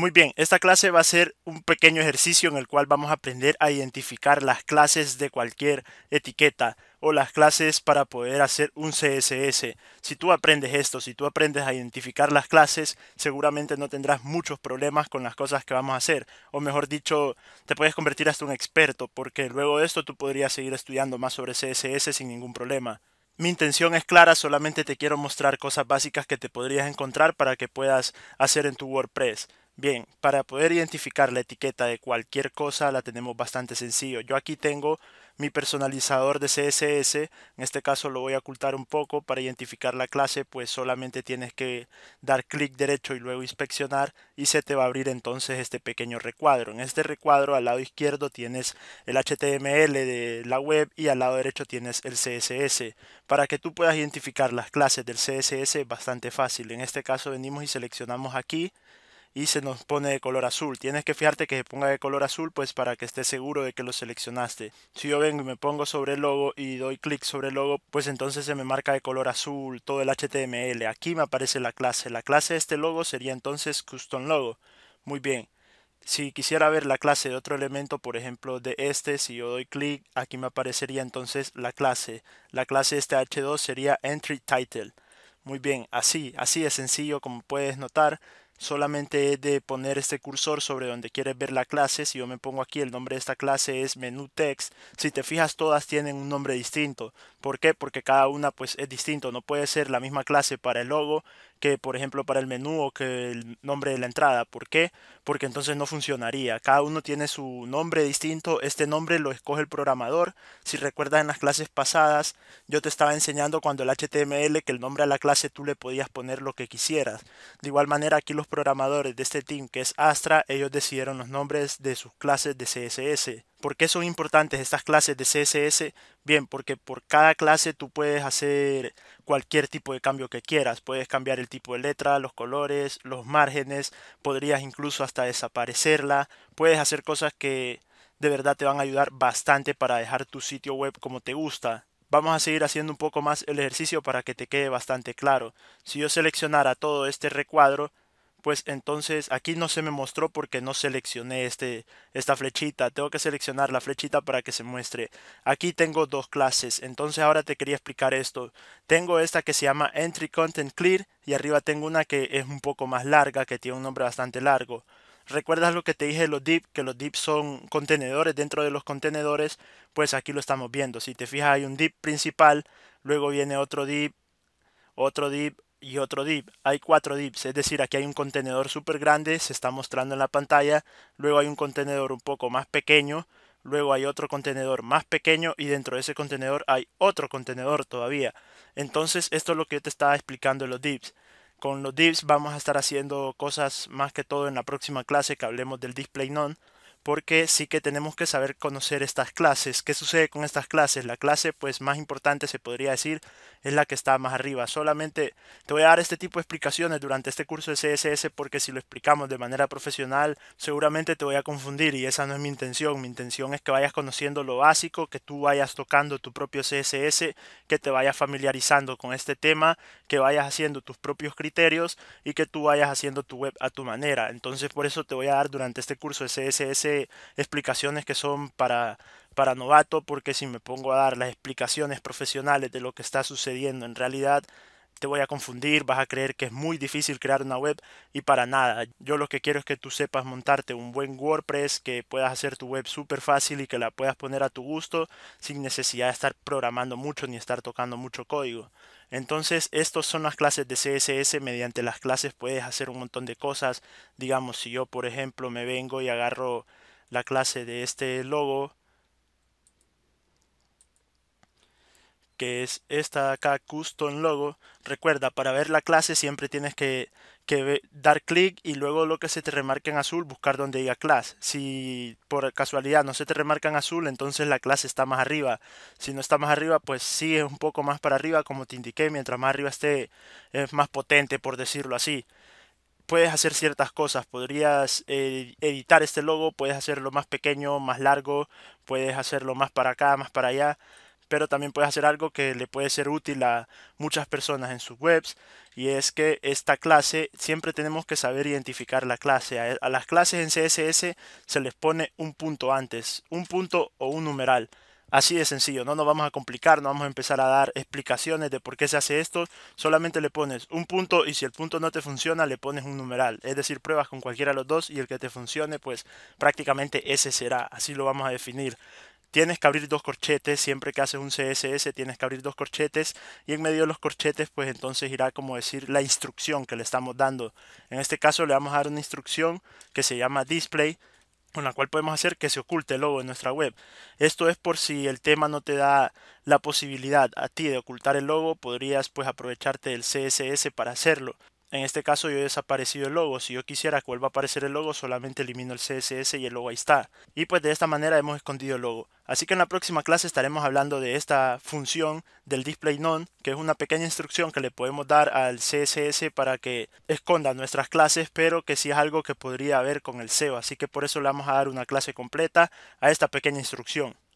Muy bien, esta clase va a ser un pequeño ejercicio en el cual vamos a aprender a identificar las clases de cualquier etiqueta o las clases para poder hacer un CSS. Si tú aprendes esto, si tú aprendes a identificar las clases, seguramente no tendrás muchos problemas con las cosas que vamos a hacer. O mejor dicho, te puedes convertir hasta un experto, porque luego de esto tú podrías seguir estudiando más sobre CSS sin ningún problema. Mi intención es clara, solamente te quiero mostrar cosas básicas que te podrías encontrar para que puedas hacer en tu WordPress. Bien, para poder identificar la etiqueta de cualquier cosa la tenemos bastante sencillo. Yo aquí tengo mi personalizador de CSS, en este caso lo voy a ocultar un poco para identificar la clase, pues solamente tienes que dar clic derecho y luego inspeccionar y se te va a abrir entonces este pequeño recuadro. En este recuadro al lado izquierdo tienes el HTML de la web y al lado derecho tienes el CSS. Para que tú puedas identificar las clases del CSS es bastante fácil. En este caso venimos y seleccionamos aquí y se nos pone de color azul. Tienes que fiarte que se ponga de color azul pues para que estés seguro de que lo seleccionaste. Si yo vengo y me pongo sobre el logo y doy clic sobre el logo, pues entonces se me marca de color azul todo el HTML. Aquí me aparece la clase. La clase de este logo sería entonces custom logo. Muy bien. Si quisiera ver la clase de otro elemento, por ejemplo de este, si yo doy clic, aquí me aparecería entonces la clase. La clase de este H2 sería entry title. Muy bien, así, así de sencillo como puedes notar solamente es de poner este cursor sobre donde quieres ver la clase. Si yo me pongo aquí, el nombre de esta clase es menú text. Si te fijas, todas tienen un nombre distinto. ¿Por qué? Porque cada una pues es distinto. No puede ser la misma clase para el logo que por ejemplo para el menú o que el nombre de la entrada. ¿Por qué? Porque entonces no funcionaría. Cada uno tiene su nombre distinto. Este nombre lo escoge el programador. Si recuerdas en las clases pasadas, yo te estaba enseñando cuando el HTML que el nombre a la clase tú le podías poner lo que quisieras. De igual manera aquí los programadores de este team, que es Astra, ellos decidieron los nombres de sus clases de CSS. ¿Por qué son importantes estas clases de CSS? Bien, porque por cada clase tú puedes hacer cualquier tipo de cambio que quieras. Puedes cambiar el tipo de letra, los colores, los márgenes, podrías incluso hasta desaparecerla. Puedes hacer cosas que de verdad te van a ayudar bastante para dejar tu sitio web como te gusta. Vamos a seguir haciendo un poco más el ejercicio para que te quede bastante claro. Si yo seleccionara todo este recuadro, pues entonces aquí no se me mostró porque no seleccioné este, esta flechita. Tengo que seleccionar la flechita para que se muestre. Aquí tengo dos clases, entonces ahora te quería explicar esto. Tengo esta que se llama Entry Content Clear y arriba tengo una que es un poco más larga, que tiene un nombre bastante largo. ¿Recuerdas lo que te dije de los dips? Que los dips son contenedores dentro de los contenedores. Pues aquí lo estamos viendo. Si te fijas hay un dip principal, luego viene otro dip, otro dip, y otro div. Hay cuatro divs, es decir, aquí hay un contenedor súper grande, se está mostrando en la pantalla, luego hay un contenedor un poco más pequeño, luego hay otro contenedor más pequeño y dentro de ese contenedor hay otro contenedor todavía. Entonces, esto es lo que yo te estaba explicando en los divs. Con los divs vamos a estar haciendo cosas más que todo en la próxima clase que hablemos del display non porque sí que tenemos que saber conocer estas clases. ¿Qué sucede con estas clases? La clase pues más importante se podría decir es la que está más arriba. Solamente te voy a dar este tipo de explicaciones durante este curso de CSS porque si lo explicamos de manera profesional seguramente te voy a confundir y esa no es mi intención. Mi intención es que vayas conociendo lo básico, que tú vayas tocando tu propio CSS, que te vayas familiarizando con este tema, que vayas haciendo tus propios criterios y que tú vayas haciendo tu web a tu manera. Entonces por eso te voy a dar durante este curso de CSS explicaciones que son para, para novato, porque si me pongo a dar las explicaciones profesionales de lo que está sucediendo en realidad, te voy a confundir, vas a creer que es muy difícil crear una web y para nada. Yo lo que quiero es que tú sepas montarte un buen WordPress, que puedas hacer tu web súper fácil y que la puedas poner a tu gusto sin necesidad de estar programando mucho ni estar tocando mucho código. Entonces, estas son las clases de CSS. Mediante las clases puedes hacer un montón de cosas. Digamos, si yo, por ejemplo, me vengo y agarro la clase de este logo que es esta acá custom logo. Recuerda, para ver la clase siempre tienes que, dar clic y luego lo que se te remarca en azul, buscar donde diga class. Si por casualidad no se te remarca en azul, entonces la clase está más arriba. Si no está más arriba, pues es un poco más para arriba, como te indiqué. Mientras más arriba esté, es más potente, por decirlo así puedes hacer ciertas cosas. Podrías eh, editar este logo, puedes hacerlo más pequeño, más largo, puedes hacerlo más para acá, más para allá pero también puedes hacer algo que le puede ser útil a muchas personas en sus webs y es que esta clase siempre tenemos que saber identificar la clase. A, las clases en CSS se les pone un punto antes, un punto o un numeral. Así de sencillo, no nos vamos a complicar, no vamos a empezar a dar explicaciones de por qué se hace esto, solamente le pones un punto y si el punto no te funciona le pones un numeral, es decir, pruebas con cualquiera de los dos y el que te funcione pues prácticamente ese será, así lo vamos a definir. Tienes que abrir dos corchetes, siempre que haces un CSS tienes que abrir dos corchetes y en medio de los corchetes pues entonces irá como decir la instrucción que le estamos dando. En este caso le vamos a dar una instrucción que se llama display con la cual podemos hacer que se oculte el logo en nuestra web. Esto es por si el tema no te da la posibilidad a ti de ocultar el logo, podrías pues aprovecharte del CSS para hacerlo. En este caso yo he desaparecido el logo. Si yo quisiera que vuelva a aparecer el logo, solamente elimino el CSS y el logo ahí está. Y pues de esta manera hemos escondido el logo. Así que en la próxima clase estaremos hablando de esta función del display none, que es una pequeña instrucción que le podemos dar al CSS para que esconda nuestras clases, pero que sí es algo que podría haber con el SEO. Así que por eso le vamos a dar una clase completa a esta pequeña instrucción.